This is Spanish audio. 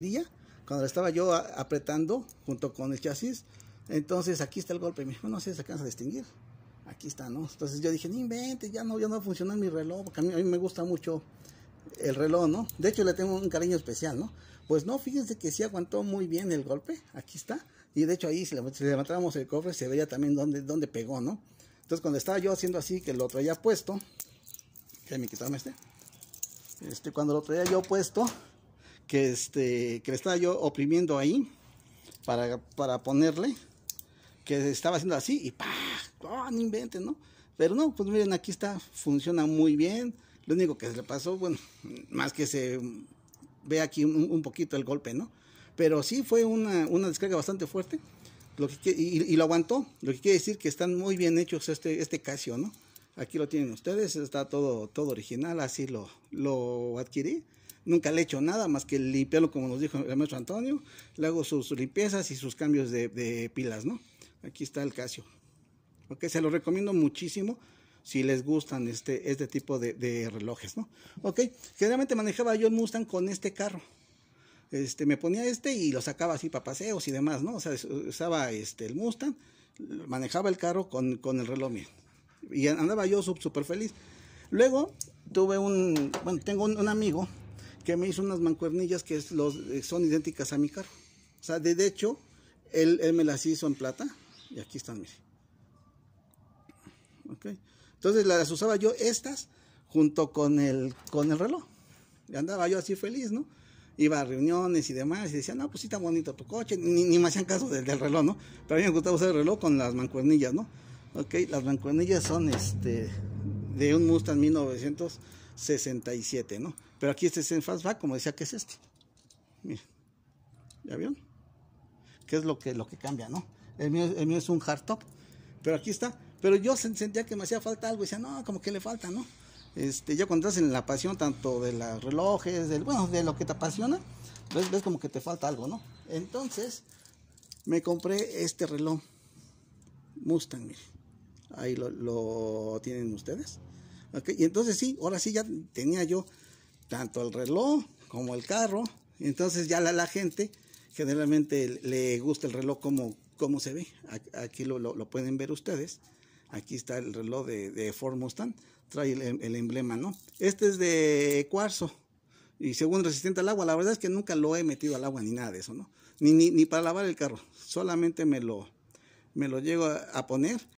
día, cuando estaba yo apretando junto con el chasis, entonces aquí está el golpe, me dijo, no sé si se alcanza a distinguir, aquí está, ¿no? Entonces yo dije, ni invente, ya no, ya no va mi reloj, porque a mí, me gusta mucho el reloj, ¿no? De hecho le tengo un cariño especial, ¿no? Pues no, fíjense que sí aguantó muy bien el golpe, aquí está, y de hecho ahí si, levantábamos el cofre se veía también dónde, dónde pegó, ¿no? Entonces cuando estaba yo haciendo así, que lo traía puesto, déjame quitarme este, este, cuando lo traía yo puesto, que, este, que le estaba yo oprimiendo ahí para, para ponerle, que estaba haciendo así y pa ¡Oh, no inventen, ¿no? Pero no, pues miren, aquí está, funciona muy bien. Lo único que se le pasó, bueno, más que se ve aquí un, poquito el golpe, ¿no? Pero sí fue una, una descarga bastante fuerte lo que, y, y, lo aguantó, lo que quiere decir que están muy bien hechos este, este Casio, ¿no? Aquí lo tienen ustedes, está todo, todo original, así lo, lo adquirí nunca le he hecho nada más que limpiarlo como nos dijo el maestro Antonio, le hago sus limpiezas y sus cambios de, pilas, ¿no? Aquí está el Casio. Ok, se lo recomiendo muchísimo si les gustan este, este tipo de, relojes, ¿no? Ok, generalmente manejaba yo el Mustang con este carro. Este, me ponía este y lo sacaba así para paseos y demás, ¿no? O sea, usaba este, el Mustang, manejaba el carro con, con el reloj mío. Y andaba yo súper feliz. Luego tuve un, bueno, tengo un amigo me hizo unas mancuernillas que eh, son idénticas a mi carro. O sea, de, hecho, él, me las hizo en plata y aquí están, mire. Okay. Entonces las usaba yo estas junto con el, con el reloj. Y andaba yo así feliz, ¿no? Iba a reuniones y demás y decía, no, pues sí está bonito tu coche. Ni, ni me hacían caso del, reloj, ¿no? Pero a mí me gustaba usar el reloj con las mancuernillas, ¿no? Ok, las mancuernillas son este de un Mustang 1967, ¿no? Pero aquí este es en fastback, como decía que es este. Miren, ¿ya vieron? ¿Qué es lo que, lo que cambia, no? El mío, es un hardtop, pero aquí está. Pero yo sentía que me hacía falta algo y decía, no, como que le falta, ¿no? Este, ya cuando estás en la pasión tanto de los relojes, del, bueno, de lo que te apasiona, ves, ves como que te falta algo, ¿no? Entonces, me compré este reloj Mustang, Ahí lo, tienen ustedes. y entonces sí, ahora sí ya tenía yo tanto el reloj como el carro. Entonces ya la, gente generalmente le gusta el reloj como, como se ve. Aquí lo, pueden ver ustedes. Aquí está el reloj de, de Ford Mustang. Trae el, emblema, ¿no? Este es de cuarzo. Y según resistente al agua, la verdad es que nunca lo he metido al agua ni nada de eso, ¿no? Ni, ni, ni para lavar el carro. Solamente me lo, me lo llego a poner.